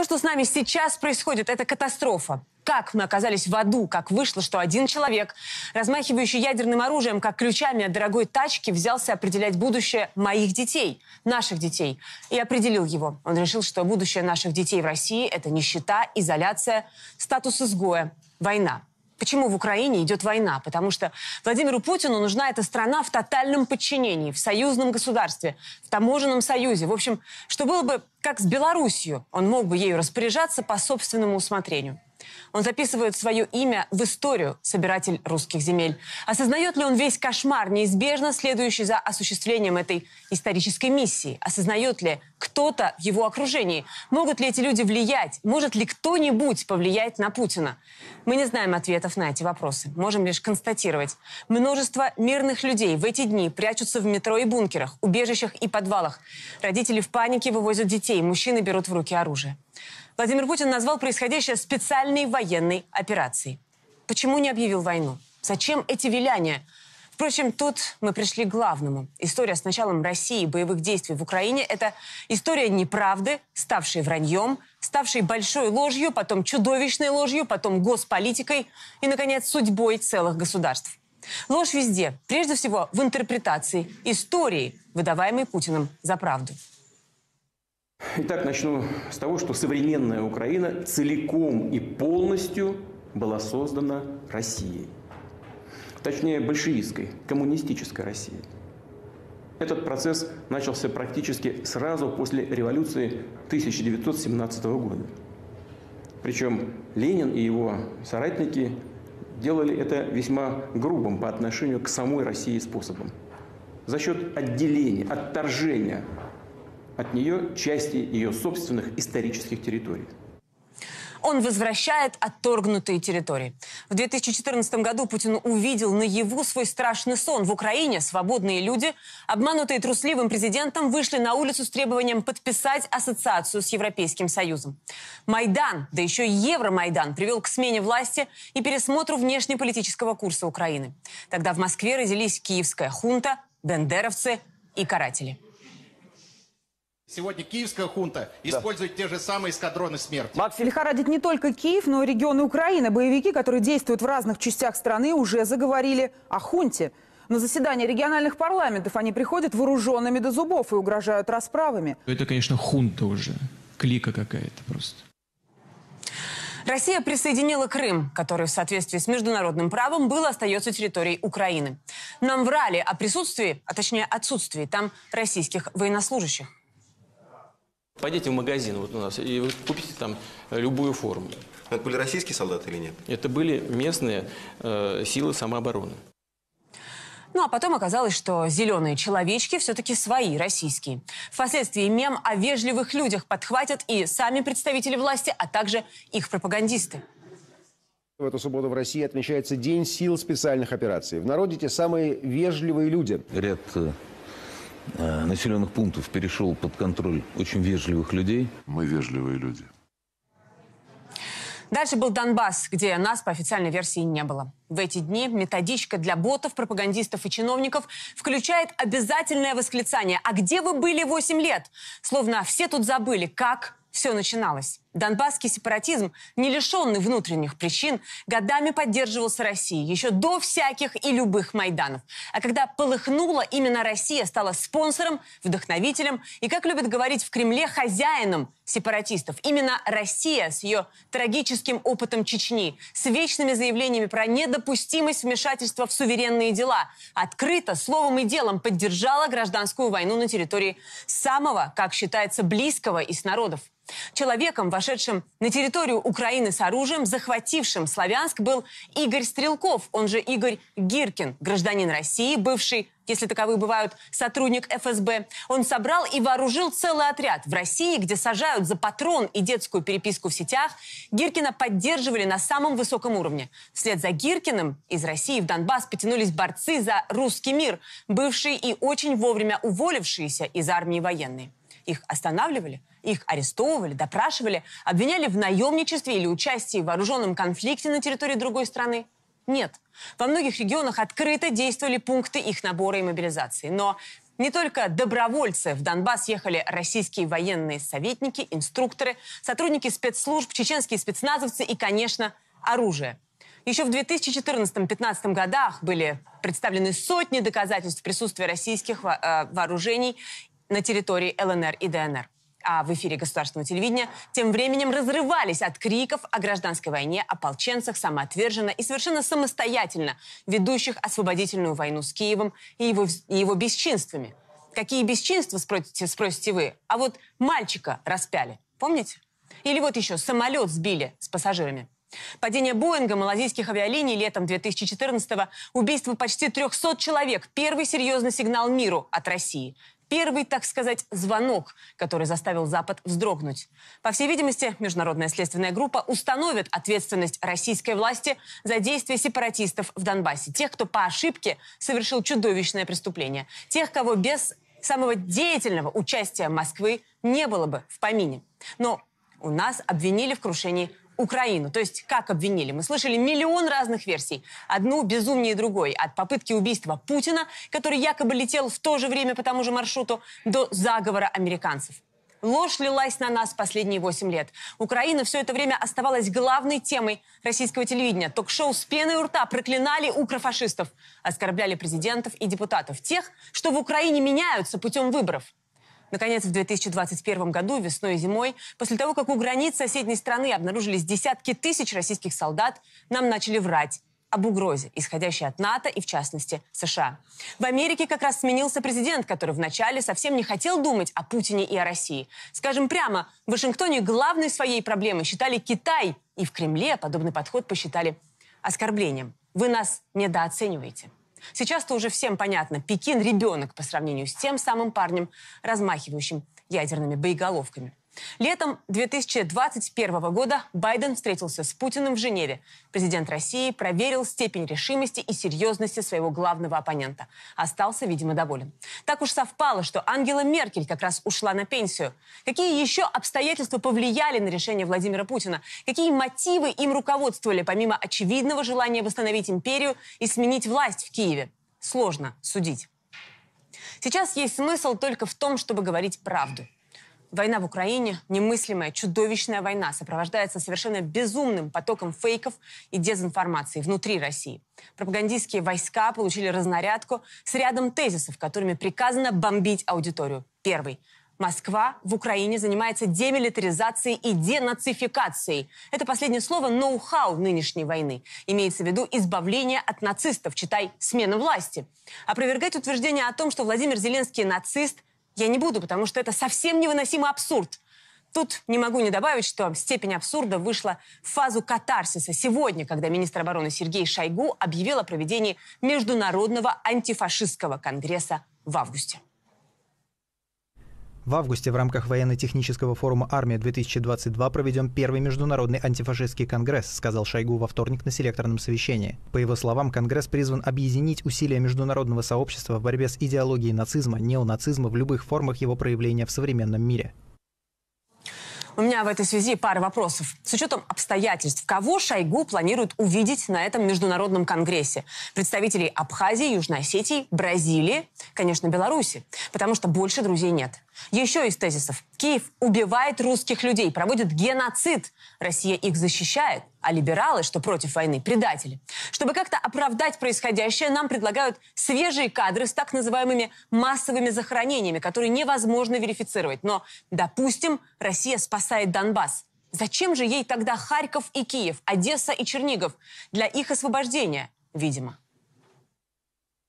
То, что с нами сейчас происходит, это катастрофа. Как мы оказались в аду, как вышло, что один человек, размахивающий ядерным оружием, как ключами от дорогой тачки, взялся определять будущее моих детей, наших детей. И определил его. Он решил, что будущее наших детей в России – это нищета, изоляция, статус изгоя, война почему в Украине идет война? Потому что Владимиру Путину нужна эта страна в тотальном подчинении, в союзном государстве, в таможенном союзе. В общем, что было бы как с Белоруссией, он мог бы ею распоряжаться по собственному усмотрению. Он записывает свое имя в историю собиратель русских земель. Осознает ли он весь кошмар, неизбежно следующий за осуществлением этой исторической миссии? Осознает ли кто-то в его окружении? Могут ли эти люди влиять? Может ли кто-нибудь повлиять на Путина? Мы не знаем ответов на эти вопросы. Можем лишь констатировать. Множество мирных людей в эти дни прячутся в метро и бункерах, убежищах и подвалах. Родители в панике вывозят детей, мужчины берут в руки оружие. Владимир Путин назвал происходящее специальной военной операцией. Почему не объявил войну? Зачем эти виляния? Впрочем, тут мы пришли к главному. История с началом России и боевых действий в Украине – это история неправды, ставшей враньем, ставшей большой ложью, потом чудовищной ложью, потом госполитикой и, наконец, судьбой целых государств. Ложь везде, прежде всего в интерпретации истории, выдаваемой Путиным за правду. Итак, начну с того, что современная Украина целиком и полностью была создана Россией. Точнее, большевистской, коммунистической Россией. Этот процесс начался практически сразу после революции 1917 года. Причем Ленин и его соратники делали это весьма грубым по отношению к самой России способом. За счет отделения, отторжения от нее части ее собственных исторических территорий. Он возвращает отторгнутые территории. В 2014 году Путин увидел наяву свой страшный сон. В Украине свободные люди, обманутые трусливым президентом, вышли на улицу с требованием подписать ассоциацию с Европейским Союзом. Майдан, да еще и Евромайдан, привел к смене власти и пересмотру внешнеполитического курса Украины. Тогда в Москве родились киевская хунта, бендеровцы и каратели. Сегодня киевская хунта использует да. те же самые эскадроны смерти. Макс лихорадит не только Киев, но и регионы Украины. Боевики, которые действуют в разных частях страны, уже заговорили о хунте. На заседания региональных парламентов они приходят вооруженными до зубов и угрожают расправами. Ну, это, конечно, хунта уже. Клика какая-то просто. Россия присоединила Крым, который в соответствии с международным правом был остается территорией Украины. Нам врали о присутствии, а точнее отсутствии там российских военнослужащих. Пойдите в магазин вот у нас и вы купите там любую форму. Это были российские солдаты или нет? Это были местные э, силы самообороны. Ну а потом оказалось, что зеленые человечки все-таки свои, российские. Впоследствии мем о вежливых людях подхватят и сами представители власти, а также их пропагандисты. В эту субботу в России отмечается День сил специальных операций. В народе те самые вежливые люди. Ряд э, Э, населенных пунктов перешел под контроль очень вежливых людей. Мы вежливые люди. Дальше был Донбасс, где нас по официальной версии не было. В эти дни методичка для ботов, пропагандистов и чиновников включает обязательное восклицание «А где вы были 8 лет?» Словно все тут забыли, как все начиналось. Донбасский сепаратизм, не лишенный внутренних причин, годами поддерживался Россией, еще до всяких и любых Майданов. А когда полыхнула, именно Россия стала спонсором, вдохновителем и, как любят говорить в Кремле, хозяином сепаратистов. Именно Россия с ее трагическим опытом Чечни, с вечными заявлениями про недопустимость вмешательства в суверенные дела, открыто, словом и делом поддержала гражданскую войну на территории самого, как считается, близкого из народов. Человеком, во вошедшим на территорию Украины с оружием, захватившим Славянск, был Игорь Стрелков, он же Игорь Гиркин, гражданин России, бывший если таковые бывают, сотрудник ФСБ. Он собрал и вооружил целый отряд в России, где сажают за патрон и детскую переписку в сетях. Гиркина поддерживали на самом высоком уровне. Вслед за Гиркиным из России в Донбасс потянулись борцы за русский мир, бывшие и очень вовремя уволившиеся из армии военные. Их останавливали? Их арестовывали, допрашивали, обвиняли в наемничестве или участии в вооруженном конфликте на территории другой страны. Нет. Во многих регионах открыто действовали пункты их набора и мобилизации. Но не только добровольцы. В Донбасс ехали российские военные советники, инструкторы, сотрудники спецслужб, чеченские спецназовцы и, конечно, оружие. Еще в 2014-2015 годах были представлены сотни доказательств присутствия российских э, вооружений на территории ЛНР и ДНР а в эфире государственного телевидения, тем временем разрывались от криков о гражданской войне, ополченцах самоотверженно и совершенно самостоятельно ведущих освободительную войну с Киевом и его, и его бесчинствами. Какие бесчинства, спросите, спросите вы, а вот мальчика распяли, помните? Или вот еще самолет сбили с пассажирами. Падение Боинга, малазийских авиалиний летом 2014-го, убийство почти 300 человек – первый серьезный сигнал миру от России первый, так сказать, звонок, который заставил Запад вздрогнуть. По всей видимости, международная следственная группа установит ответственность российской власти за действия сепаратистов в Донбассе. Тех, кто по ошибке совершил чудовищное преступление. Тех, кого без самого деятельного участия Москвы не было бы в помине. Но у нас обвинили в крушении Украину. То есть как обвинили? Мы слышали миллион разных версий. Одну безумнее другой. От попытки убийства Путина, который якобы летел в то же время по тому же маршруту, до заговора американцев. Ложь лилась на нас последние 8 лет. Украина все это время оставалась главной темой российского телевидения. Ток-шоу с пеной у рта проклинали укрофашистов, оскорбляли президентов и депутатов. Тех, что в Украине меняются путем выборов. Наконец, в 2021 году, весной и зимой, после того, как у границ соседней страны обнаружились десятки тысяч российских солдат, нам начали врать об угрозе, исходящей от НАТО и, в частности, США. В Америке как раз сменился президент, который вначале совсем не хотел думать о Путине и о России. Скажем прямо, в Вашингтоне главной своей проблемой считали Китай, и в Кремле подобный подход посчитали оскорблением. Вы нас недооцениваете. Сейчас-то уже всем понятно, Пекин – ребенок по сравнению с тем самым парнем, размахивающим ядерными боеголовками. Летом 2021 года Байден встретился с Путиным в Женеве. Президент России проверил степень решимости и серьезности своего главного оппонента. Остался, видимо, доволен. Так уж совпало, что Ангела Меркель как раз ушла на пенсию. Какие еще обстоятельства повлияли на решение Владимира Путина? Какие мотивы им руководствовали, помимо очевидного желания восстановить империю и сменить власть в Киеве? Сложно судить. Сейчас есть смысл только в том, чтобы говорить правду. Война в Украине, немыслимая, чудовищная война, сопровождается совершенно безумным потоком фейков и дезинформации внутри России. Пропагандистские войска получили разнарядку с рядом тезисов, которыми приказано бомбить аудиторию. Первый. Москва в Украине занимается демилитаризацией и денацификацией. Это последнее слово ноу-хау нынешней войны. Имеется в виду избавление от нацистов, читай, смена власти. Опровергать утверждение о том, что Владимир Зеленский нацист – я не буду, потому что это совсем невыносимый абсурд. Тут не могу не добавить, что степень абсурда вышла в фазу катарсиса сегодня, когда министр обороны Сергей Шойгу объявил о проведении Международного антифашистского конгресса в августе. В августе в рамках военно-технического форума «Армия-2022» проведем первый международный антифашистский конгресс, сказал Шойгу во вторник на селекторном совещании. По его словам, конгресс призван объединить усилия международного сообщества в борьбе с идеологией нацизма, неонацизма в любых формах его проявления в современном мире. У меня в этой связи пара вопросов. С учетом обстоятельств, кого Шойгу планирует увидеть на этом международном конгрессе? Представителей Абхазии, Южной Осетии, Бразилии, конечно, Беларуси, потому что больше друзей нет. Еще из тезисов. Киев убивает русских людей, проводит геноцид. Россия их защищает, а либералы, что против войны, предатели. Чтобы как-то оправдать происходящее, нам предлагают свежие кадры с так называемыми массовыми захоронениями, которые невозможно верифицировать. Но, допустим, Россия спасает Донбасс. Зачем же ей тогда Харьков и Киев, Одесса и Чернигов для их освобождения, видимо?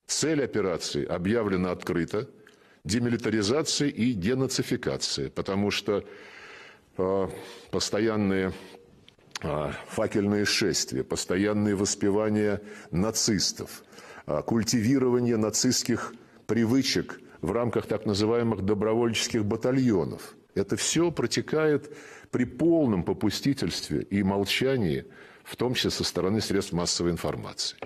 Цель операции объявлена открыто – демилитаризация и денацификация, потому что э, постоянные э, факельные шествия, постоянные воспевания нацистов, э, культивирование нацистских привычек в рамках так называемых добровольческих батальонов. Это все протекает при полном попустительстве и молчании, в том числе со стороны средств массовой информации.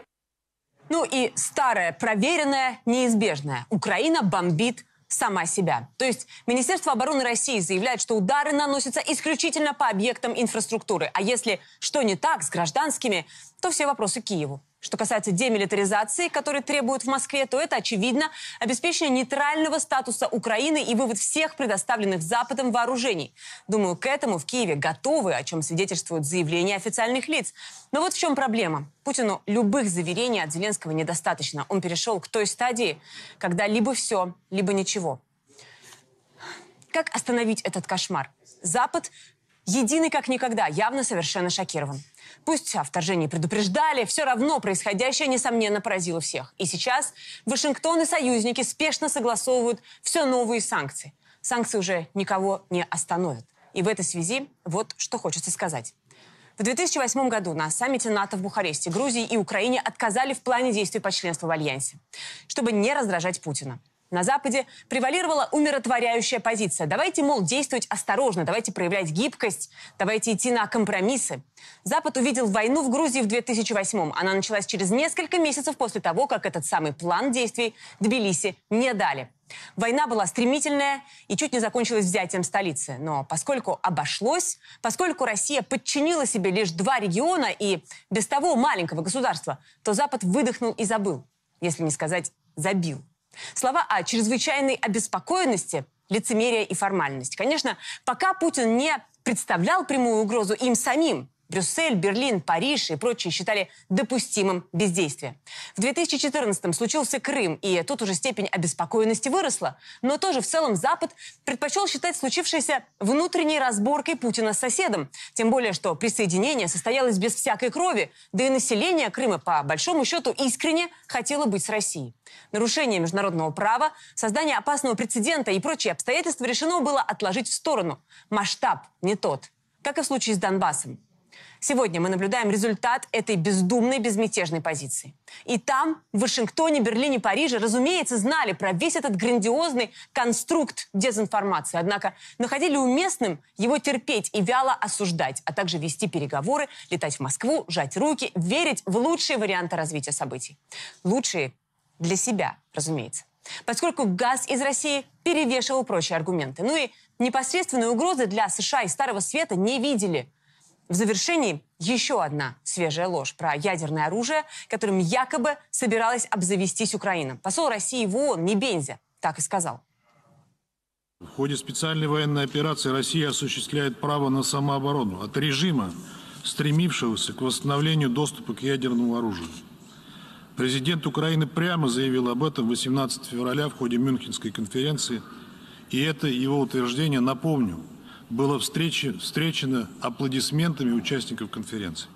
Ну и старое, проверенное, неизбежное. Украина бомбит сама себя. То есть Министерство обороны России заявляет, что удары наносятся исключительно по объектам инфраструктуры. А если что не так с гражданскими, то все вопросы Киеву. Что касается демилитаризации, которой требуют в Москве, то это, очевидно, обеспечение нейтрального статуса Украины и вывод всех предоставленных Западом вооружений. Думаю, к этому в Киеве готовы, о чем свидетельствуют заявления официальных лиц. Но вот в чем проблема. Путину любых заверений от Зеленского недостаточно. Он перешел к той стадии, когда либо все, либо ничего. Как остановить этот кошмар? Запад единый как никогда, явно совершенно шокирован. Пусть о вторжении предупреждали, все равно происходящее, несомненно, поразило всех. И сейчас Вашингтон и союзники спешно согласовывают все новые санкции. Санкции уже никого не остановят. И в этой связи вот что хочется сказать. В 2008 году на саммите НАТО в Бухаресте Грузии и Украине отказали в плане действий по членству в Альянсе, чтобы не раздражать Путина. На Западе превалировала умиротворяющая позиция. Давайте, мол, действовать осторожно, давайте проявлять гибкость, давайте идти на компромиссы. Запад увидел войну в Грузии в 2008-м. Она началась через несколько месяцев после того, как этот самый план действий Тбилиси не дали. Война была стремительная и чуть не закончилась взятием столицы. Но поскольку обошлось, поскольку Россия подчинила себе лишь два региона и без того маленького государства, то Запад выдохнул и забыл, если не сказать забил. Слова о чрезвычайной обеспокоенности, лицемерие и формальность. Конечно, пока Путин не представлял прямую угрозу им самим, Брюссель, Берлин, Париж и прочие считали допустимым бездействие. В 2014-м случился Крым, и тут уже степень обеспокоенности выросла. Но тоже в целом Запад предпочел считать случившееся внутренней разборкой Путина с соседом. Тем более, что присоединение состоялось без всякой крови, да и население Крыма, по большому счету, искренне хотело быть с Россией. Нарушение международного права, создание опасного прецедента и прочие обстоятельства решено было отложить в сторону. Масштаб не тот, как и в случае с Донбассом. Сегодня мы наблюдаем результат этой бездумной, безмятежной позиции. И там, в Вашингтоне, Берлине, Париже, разумеется, знали про весь этот грандиозный конструкт дезинформации. Однако находили уместным его терпеть и вяло осуждать, а также вести переговоры, летать в Москву, жать руки, верить в лучшие варианты развития событий. Лучшие для себя, разумеется поскольку газ из России перевешивал прочие аргументы. Ну и непосредственной угрозы для США и Старого Света не видели. В завершении еще одна свежая ложь про ядерное оружие, которым якобы собиралась обзавестись Украина. Посол России в ООН Небензя так и сказал. В ходе специальной военной операции Россия осуществляет право на самооборону от режима, стремившегося к восстановлению доступа к ядерному оружию. Президент Украины прямо заявил об этом 18 февраля в ходе Мюнхенской конференции, и это его утверждение, напомню, было встречи, встречено аплодисментами участников конференции.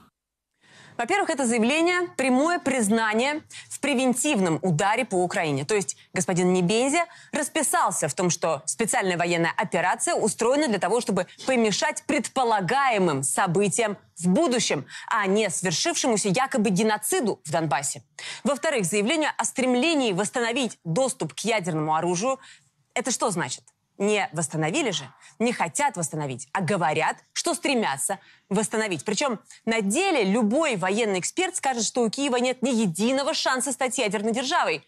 Во-первых, это заявление – прямое признание в превентивном ударе по Украине. То есть господин Небензи расписался в том, что специальная военная операция устроена для того, чтобы помешать предполагаемым событиям в будущем, а не свершившемуся якобы геноциду в Донбассе. Во-вторых, заявление о стремлении восстановить доступ к ядерному оружию – это что значит? не восстановили же, не хотят восстановить, а говорят, что стремятся восстановить. Причем на деле любой военный эксперт скажет, что у Киева нет ни единого шанса стать ядерной державой.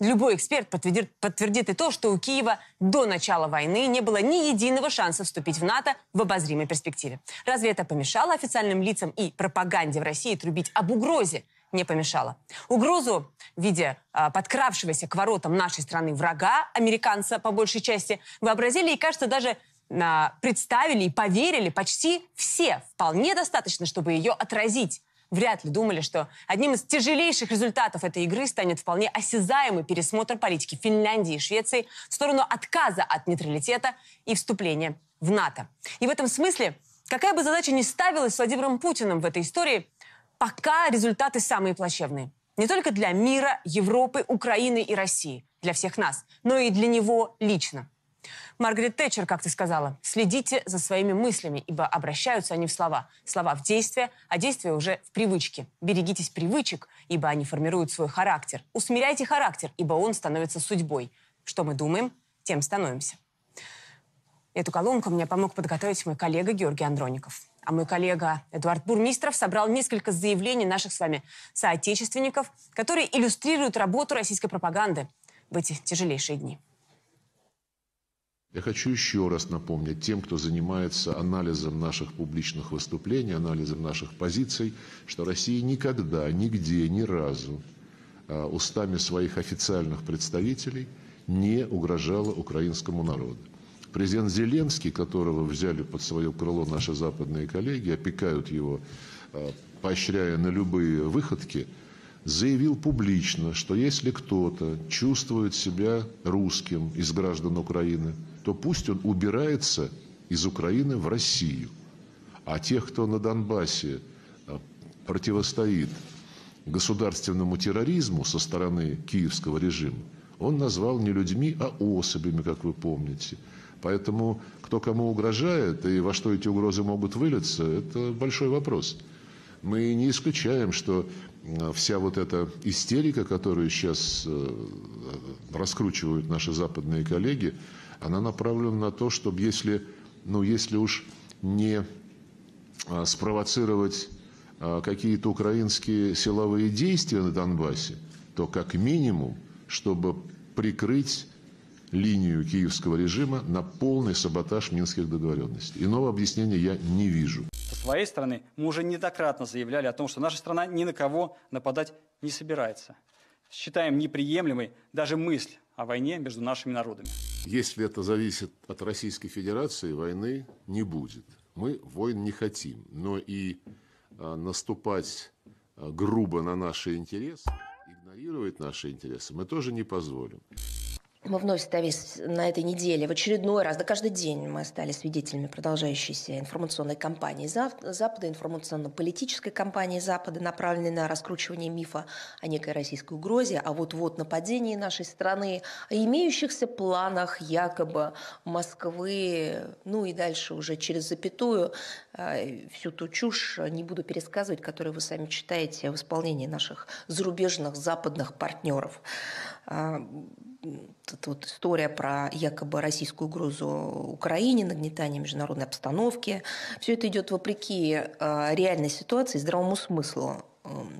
Любой эксперт подтвердит, подтвердит и то, что у Киева до начала войны не было ни единого шанса вступить в НАТО в обозримой перспективе. Разве это помешало официальным лицам и пропаганде в России трубить об угрозе не помешало. Угрозу в виде э, подкравшегося к воротам нашей страны врага, американца по большей части, вообразили и, кажется, даже э, представили и поверили почти все. Вполне достаточно, чтобы ее отразить. Вряд ли думали, что одним из тяжелейших результатов этой игры станет вполне осязаемый пересмотр политики Финляндии и Швеции в сторону отказа от нейтралитета и вступления в НАТО. И в этом смысле, какая бы задача ни ставилась Владимиром Путиным в этой истории – пока результаты самые плачевные. Не только для мира, Европы, Украины и России, для всех нас, но и для него лично. Маргарет Тэтчер, как ты сказала, следите за своими мыслями, ибо обращаются они в слова. Слова в действие, а действия уже в привычке. Берегитесь привычек, ибо они формируют свой характер. Усмиряйте характер, ибо он становится судьбой. Что мы думаем, тем становимся. Эту колонку мне помог подготовить мой коллега Георгий Андроников а мой коллега Эдуард Бурмистров собрал несколько заявлений наших с вами соотечественников, которые иллюстрируют работу российской пропаганды в эти тяжелейшие дни. Я хочу еще раз напомнить тем, кто занимается анализом наших публичных выступлений, анализом наших позиций, что Россия никогда, нигде, ни разу э, устами своих официальных представителей не угрожала украинскому народу. Президент Зеленский, которого взяли под свое крыло наши западные коллеги, опекают его, а, поощряя на любые выходки, заявил публично, что если кто-то чувствует себя русским из граждан Украины, то пусть он убирается из Украины в Россию. А тех, кто на Донбассе а, противостоит государственному терроризму со стороны киевского режима, он назвал не людьми, а особями, как вы помните – Поэтому кто кому угрожает и во что эти угрозы могут вылиться, это большой вопрос. Мы не исключаем, что э, вся вот эта истерика, которую сейчас э, раскручивают наши западные коллеги, она направлена на то, чтобы если, ну, если уж не а, спровоцировать а, какие-то украинские силовые действия на Донбассе, то как минимум, чтобы прикрыть линию киевского режима на полный саботаж минских договоренностей. Иного объяснения я не вижу. Со своей стороны мы уже неоднократно заявляли о том, что наша страна ни на кого нападать не собирается. Считаем неприемлемой даже мысль о войне между нашими народами. Если это зависит от Российской Федерации, войны не будет. Мы войн не хотим, но и а, наступать а, грубо на наши интересы, игнорировать наши интересы мы тоже не позволим мы вновь стались на этой неделе в очередной раз, да каждый день мы стали свидетелями продолжающейся информационной кампании Запада, информационно-политической кампании Запада, направленной на раскручивание мифа о некой российской угрозе, а вот-вот нападении нашей страны, о имеющихся планах якобы Москвы, ну и дальше уже через запятую э, всю ту чушь не буду пересказывать, которую вы сами читаете в исполнении наших зарубежных западных партнеров. Тут а, вот история про якобы российскую угрозу Украине, нагнетание международной обстановки. Все это идет вопреки а, реальной ситуации, здравому смыслу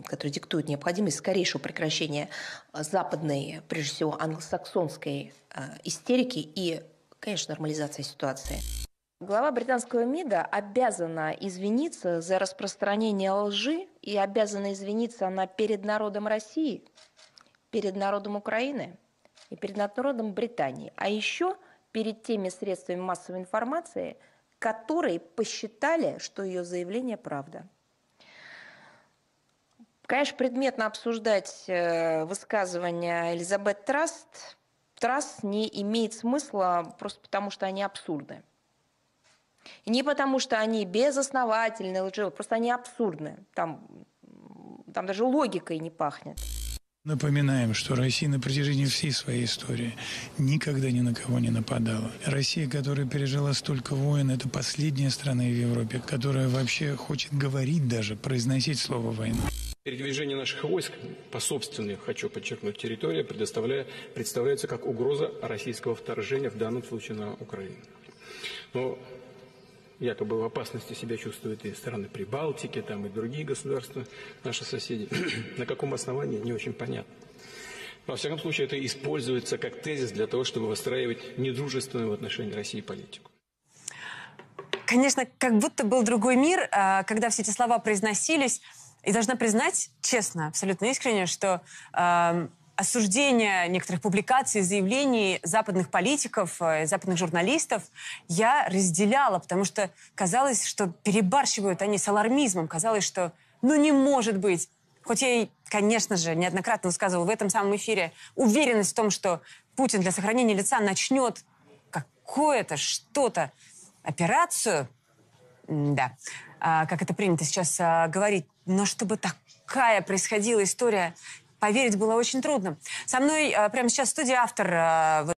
который диктует необходимость скорейшего прекращения западной, прежде всего англосаксонской а, истерики и, конечно, нормализации ситуации. Глава британского МИДа обязана извиниться за распространение лжи и обязана извиниться она перед народом России, перед народом Украины и перед народом Британии, а еще перед теми средствами массовой информации, которые посчитали, что ее заявление правда. Конечно, предметно обсуждать э, высказывания Элизабет Траст. Траст не имеет смысла просто потому, что они абсурдны. И не потому, что они безосновательны, лживы, просто они абсурдны. Там, там даже логикой не пахнет. Напоминаем, что Россия на протяжении всей своей истории никогда ни на кого не нападала. Россия, которая пережила столько войн, это последняя страна в Европе, которая вообще хочет говорить даже, произносить слово «война». Передвижение наших войск по собственной, хочу подчеркнуть, территории предоставляя, представляется как угроза российского вторжения, в данном случае на Украину. Но якобы в опасности себя чувствуют и страны Прибалтики, там и другие государства, наши соседи. На каком основании, не очень понятно. во всяком случае, это используется как тезис для того, чтобы выстраивать недружественную в отношении России политику. Конечно, как будто был другой мир, а, когда все эти слова произносились. И должна признать, честно, абсолютно искренне, что осуждения некоторых публикаций, заявлений западных политиков, э, западных журналистов я разделяла, потому что казалось, что перебарщивают они с алармизмом. Казалось, что ну не может быть. Хоть я и, конечно же, неоднократно высказывала в этом самом эфире уверенность в том, что Путин для сохранения лица начнет какое-то что-то, операцию, да, а, как это принято сейчас а, говорить, но чтобы такая происходила история поверить было очень трудно. Со мной э, прямо сейчас в студии автор э,